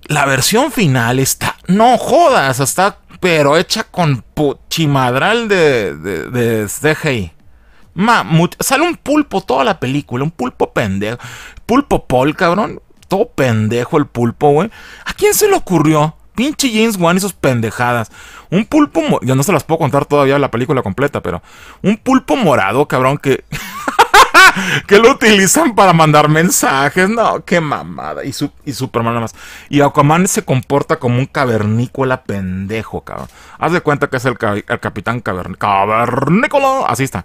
la versión final está, no jodas, está pero hecha con chimadral de, de, de CGI. sale un pulpo toda la película, un pulpo pendejo. Pulpo pol, cabrón. Todo pendejo el pulpo, güey. ¿A quién se le ocurrió? Pinche James Wan y sus pendejadas. Un pulpo. Yo no se las puedo contar todavía la película completa, pero. Un pulpo morado, cabrón, que. que lo utilizan para mandar mensajes. No, qué mamada. Y, y Superman más. Y Aquaman se comporta como un cavernícola pendejo, cabrón. Haz de cuenta que es el, capitán cavernícola. Cavernícola. Así está.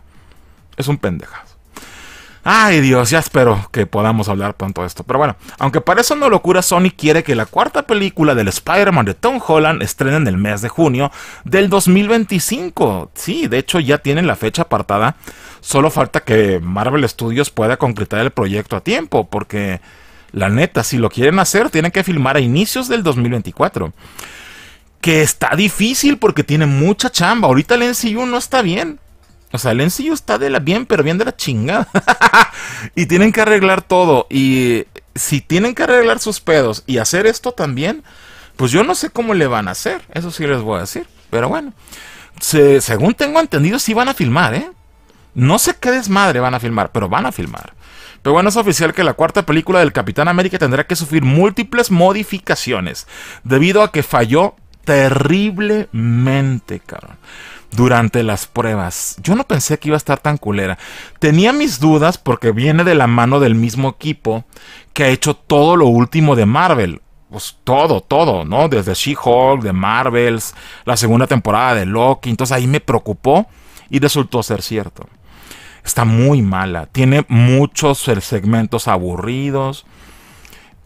Es un pendejazo. Ay Dios, ya espero que podamos hablar pronto de esto. Pero bueno, aunque parezca una locura, Sony quiere que la cuarta película del Spider-Man de Tom Holland estrene en el mes de junio del 2025. Sí, de hecho ya tienen la fecha apartada. Solo falta que Marvel Studios pueda concretar el proyecto a tiempo, porque la neta, si lo quieren hacer, tienen que filmar a inicios del 2024. Que está difícil porque tiene mucha chamba. Ahorita el NCU no está bien. O sea, el está de la bien, pero bien de la chingada. y tienen que arreglar todo. Y si tienen que arreglar sus pedos y hacer esto también, pues yo no sé cómo le van a hacer. Eso sí les voy a decir. Pero bueno, según tengo entendido, sí van a filmar, ¿eh? No sé qué desmadre van a filmar, pero van a filmar. Pero bueno, es oficial que la cuarta película del Capitán América tendrá que sufrir múltiples modificaciones debido a que falló terriblemente, cabrón durante las pruebas. Yo no pensé que iba a estar tan culera. Tenía mis dudas porque viene de la mano del mismo equipo que ha hecho todo lo último de Marvel. Pues todo, todo, ¿no? Desde She-Hulk, de Marvels, la segunda temporada de Loki. Entonces ahí me preocupó y resultó ser cierto. Está muy mala. Tiene muchos segmentos aburridos.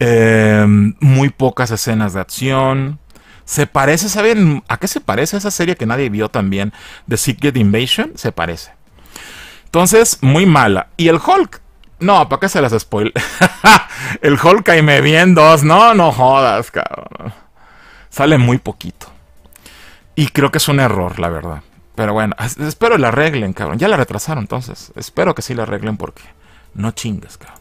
Eh, muy pocas escenas de acción se parece, ¿saben a qué se parece esa serie que nadie vio también? The Secret Invasion, se parece. Entonces, muy mala. Y el Hulk, no, ¿para qué se las spoil? el Hulk ahí me vi dos. No, no jodas, cabrón. Sale muy poquito. Y creo que es un error, la verdad. Pero bueno, espero la arreglen, cabrón. Ya la retrasaron, entonces. Espero que sí la arreglen porque no chingues, cabrón.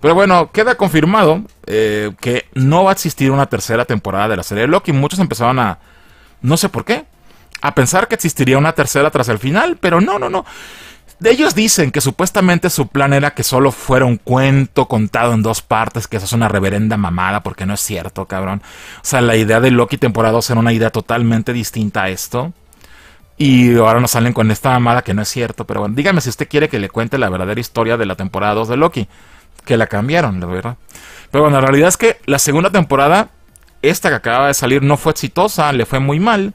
Pero bueno, queda confirmado eh, que no va a existir una tercera temporada de la serie de Loki. Muchos empezaron a, no sé por qué, a pensar que existiría una tercera tras el final, pero no, no, no. Ellos dicen que supuestamente su plan era que solo fuera un cuento contado en dos partes, que eso es una reverenda mamada, porque no es cierto, cabrón. O sea, la idea de Loki temporada 2 era una idea totalmente distinta a esto. Y ahora nos salen con esta mamada que no es cierto, pero bueno, dígame si usted quiere que le cuente la verdadera historia de la temporada 2 de Loki que la cambiaron, la verdad. Pero bueno, la realidad es que la segunda temporada, esta que acaba de salir, no fue exitosa, le fue muy mal.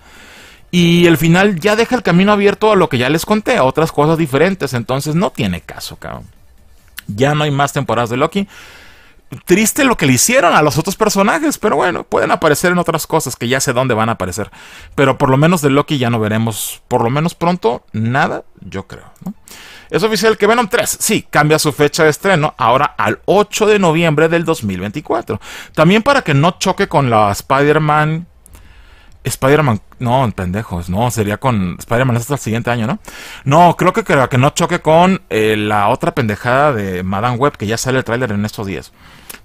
Y el final ya deja el camino abierto a lo que ya les conté, a otras cosas diferentes. Entonces no tiene caso, cabrón. Ya no hay más temporadas de Loki triste lo que le hicieron a los otros personajes, pero bueno, pueden aparecer en otras cosas que ya sé dónde van a aparecer. Pero por lo menos de Loki ya no veremos, por lo menos pronto, nada, yo creo. Es oficial que Venom 3, sí, cambia su fecha de estreno ahora al 8 de noviembre del 2024. También para que no choque con la Spider-Man. Spider-Man, no, pendejos, no, sería con Spider-Man hasta el siguiente año, ¿no? No, creo que, que no choque con eh, la otra pendejada de Madame Web que ya sale el tráiler en estos días.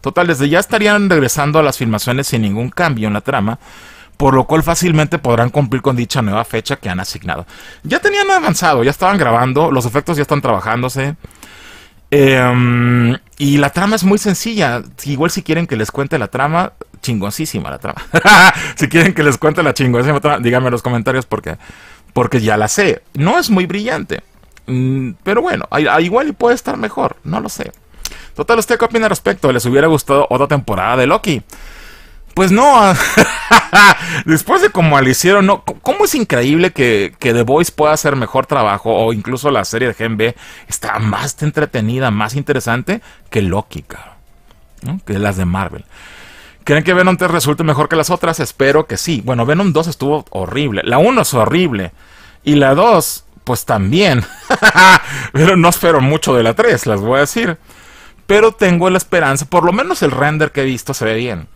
Total, desde ya estarían regresando a las filmaciones sin ningún cambio en la trama, por lo cual fácilmente podrán cumplir con dicha nueva fecha que han asignado. Ya tenían avanzado, ya estaban grabando, los efectos ya están trabajándose. Em, y la trama es muy sencilla. Igual si quieren que les cuente la trama, chingosísima la trama. si quieren que les cuente la chingoncísima trama, díganme en los comentarios porque, porque ya la sé. No es muy brillante. Mm, pero bueno, igual y puede estar mejor, no lo sé. Total, ¿usted qué opina al respecto? ¿Les hubiera gustado otra temporada de Loki? Pues no, ah, después de como al hicieron, no, ¿cómo es increíble que, The Voice pueda hacer mejor trabajo o incluso la serie de Gen B está más entretenida, más interesante que Loki, cabrón, que las de Marvel? ¿Creen que Venom 3 resulte mejor que las otras? Espero que sí. Bueno, Venom 2 estuvo horrible, la 1 es horrible y la 2 pues también, pero no espero mucho de la 3, las voy a decir. Pero tengo la esperanza, por lo menos el render que he visto se ve bien.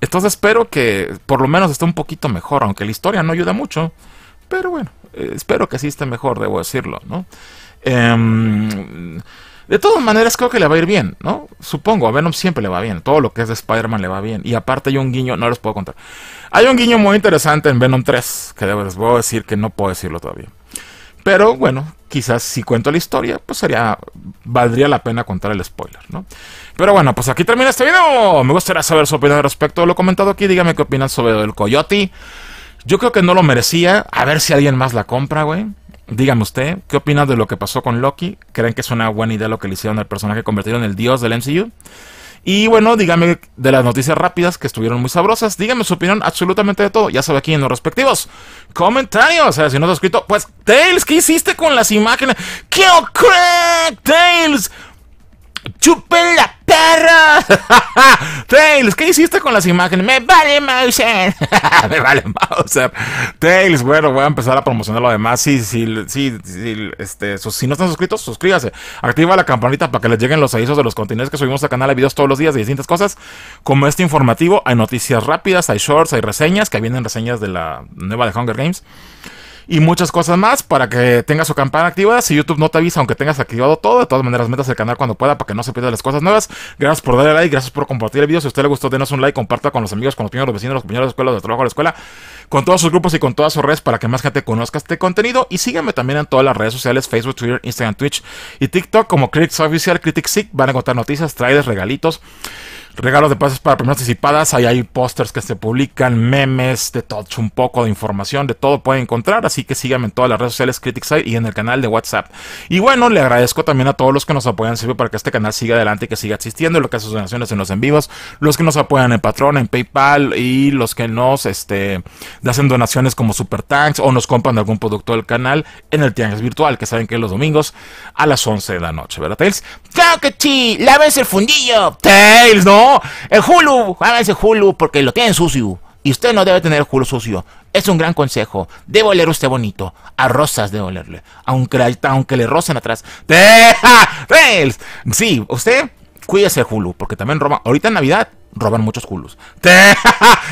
Entonces espero que por lo menos esté un poquito mejor, aunque la historia no ayuda mucho. Pero bueno, eh, espero que sí esté mejor, debo decirlo, ¿no? Em, de todas maneras, creo que le va a ir bien, ¿no? Supongo, a Venom siempre le va bien. Todo lo que es de Spider-Man le va bien. Y aparte hay un guiño, no les puedo contar. Hay un guiño muy interesante en Venom 3, que debo decir que no puedo decirlo todavía. Pero bueno, quizás si cuento la historia, pues sería, valdría la pena contar el spoiler, ¿no? Pero bueno, pues aquí termina este video. Me gustaría saber su opinión al respecto de lo comentado aquí. Dígame qué opinan sobre el Coyote. Yo creo que no lo merecía. A ver si alguien más la compra, güey. Dígame usted, ¿qué opinas de lo que pasó con Loki? ¿Creen que es una buena idea lo que le hicieron al personaje convertido en el dios del MCU? Y bueno, dígame de las noticias rápidas que estuvieron muy sabrosas. Dígame su opinión absolutamente de todo. Ya sabe aquí en los respectivos comentarios. O sea, si no te has escrito, pues Tails, ¿qué hiciste con las imágenes? ¡Kill Crack! Tails, ¡Chupen la perra! Tails, ¿qué hiciste con las imágenes? Me vale Mauser. Me vale Mauser. Tails, bueno, voy a empezar a promocionar lo demás. Sí, sí, sí, este, si no están suscritos, suscríbase. Activa la campanita para que les lleguen los avisos de los contenidos que subimos al canal. Hay videos todos los días de distintas cosas, como este informativo. Hay noticias rápidas, hay shorts, hay reseñas, que vienen reseñas de la nueva de Hunger Games y muchas cosas más para que tengas su campana activada. Si YouTube no te avisa, aunque tengas activado todo, de todas maneras, metas el canal cuando pueda para que no se pierdan las cosas nuevas. Gracias por darle like, gracias por compartir el video. Si a usted le gustó, denos un like, comparta con los amigos, con los vecinos, los vecinos, los compañeros de escuela, de trabajo de la escuela, con todos sus grupos y con todas sus redes para que más gente conozca este contenido. Y síganme también en todas las redes sociales: Facebook, Twitter, Instagram, Twitch y TikTok como Critics Oficial, Critics Van a encontrar noticias, trailers, regalitos regalos de pases para primeras anticipadas. Ahí hay pósters que se publican, memes, de todo, un poco de información, de todo pueden encontrar. Así que síganme en todas las redes sociales Criticside y en el canal de WhatsApp. Y bueno, le agradezco también a todos los que nos apoyan, sirve para que este canal siga adelante y que siga existiendo. Lo que hacen sus donaciones en los en vivos, los que nos apoyan en Patreon, en PayPal y los que nos este, hacen donaciones como Super Tanks o nos compran algún producto del canal en el Tianguis Virtual, que saben que es los domingos a las 11 de la noche, ¿verdad, Tails? ¡Claro que sí! ¡Laves el fundillo! ¡Tails, no! el Hulu, ese Hulu porque lo tienen sucio. Y usted no debe tener el sucio. Es un gran consejo. Debe oler usted bonito. A rosas debe olerle. Aunque, aunque le rocen atrás. ¡Deja! ¡Tails! Sí, usted cuídese el Hulu. Porque también roban. Ahorita en Navidad roban muchos Hulus.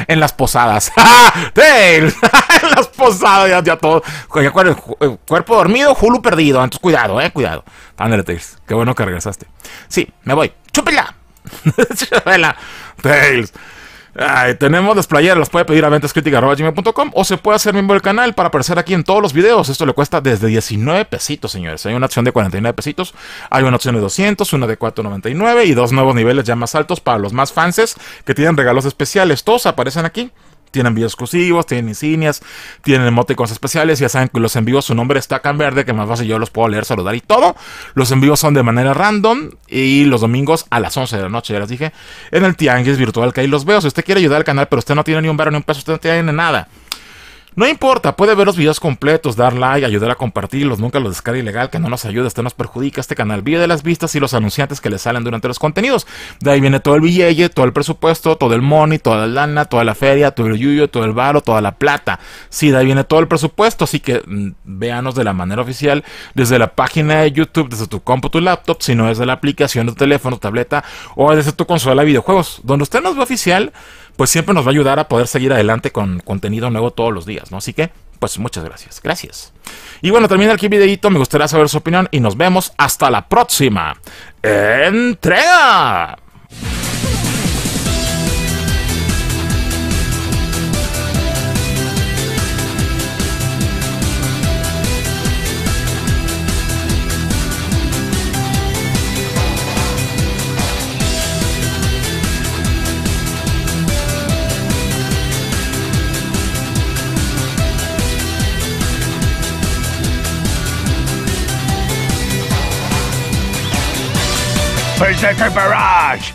En las posadas. En las posadas ya, todo. Eh, cuerpo dormido, Hulu perdido. Entonces cuidado, eh. Cuidado. Tails. Qué bueno que regresaste. Sí, me voy. ¡Chúpela! tenemos las Los puede pedir a ventascritica.com o se puede hacer miembro del canal para aparecer aquí en todos los videos. Esto le cuesta desde 19 pesitos, señores. Hay una opción de 49 pesitos, hay una opción de 200, una de 4.99 y dos nuevos niveles ya más altos para los más fanses que tienen regalos especiales. Todos aparecen aquí. Tienen vídeos exclusivos, tienen insignias, tienen cosas especiales. Ya saben que los envíos, su nombre está acá en verde, que más fácil yo los puedo leer, saludar y todo. Los envíos son de manera random y los domingos a las 11 de la noche, ya les dije, en el Tianguis Virtual que ahí los veo. Si usted quiere ayudar al canal, pero usted no tiene ni un barro ni un peso, usted no tiene nada. No importa, puede ver los videos completos, dar like, ayudar a compartirlos, nunca los descargue ilegal, que no nos ayude, esto nos perjudica, este canal vive de las vistas y los anunciantes que le salen durante los contenidos. De ahí viene todo el billete, todo el presupuesto, todo el money, toda la lana, toda la feria, todo el yuyo, todo el baro, toda la plata. Sí, de ahí viene todo el presupuesto, así que mm, véanos de la manera oficial, desde la página de YouTube, desde tu compu, tu laptop, si no desde la aplicación de teléfono, tableta o desde tu consola de videojuegos. Donde usted nos ve oficial, pues siempre nos va a ayudar a poder seguir adelante con contenido nuevo todos los días, ¿no? Así que, pues muchas gracias. Gracias. Y bueno, termina aquí el videito, me gustaría saber su opinión y nos vemos hasta la próxima. ¡Entrega! Berserker Barrage!